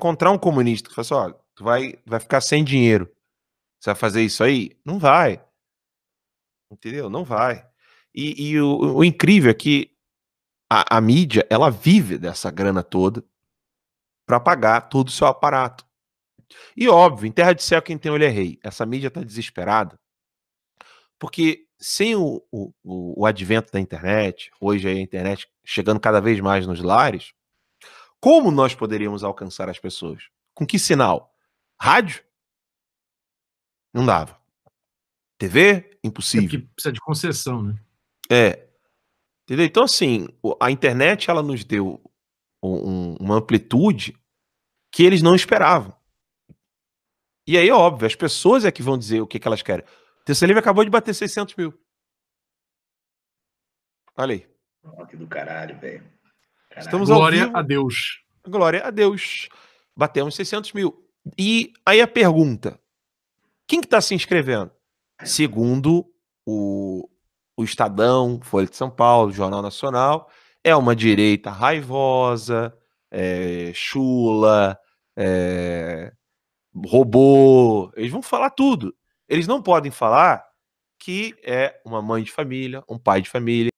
encontrar um comunista que fala assim, ó, tu vai, vai ficar sem dinheiro. Você vai fazer isso aí? Não vai. Entendeu? Não vai. E, e o, o, incrível é que a, a mídia, ela vive dessa grana toda para pagar todo o seu aparato. E óbvio, em terra de céu quem tem olho é rei. Essa mídia tá desesperada. Porque sem o, o, o advento da internet, hoje a internet chegando cada vez mais nos lares, como nós poderíamos alcançar as pessoas? Com que sinal? Rádio? Não dava. TV? É Impossível. É precisa de concessão, né? É. Entendeu? Então, assim, a internet ela nos deu um, uma amplitude que eles não esperavam. E aí, óbvio, as pessoas é que vão dizer o que, que elas querem. O Terceiro Livre acabou de bater 600 mil. Olha aí. Oh, que do caralho, velho. Estamos Glória a Deus. Glória a Deus. Batemos 600 mil. E aí a pergunta: quem que está se inscrevendo? Segundo o, o Estadão, Folha de São Paulo, Jornal Nacional, é uma direita raivosa, é, chula, é, robô. Eles vão falar tudo. Eles não podem falar que é uma mãe de família, um pai de família,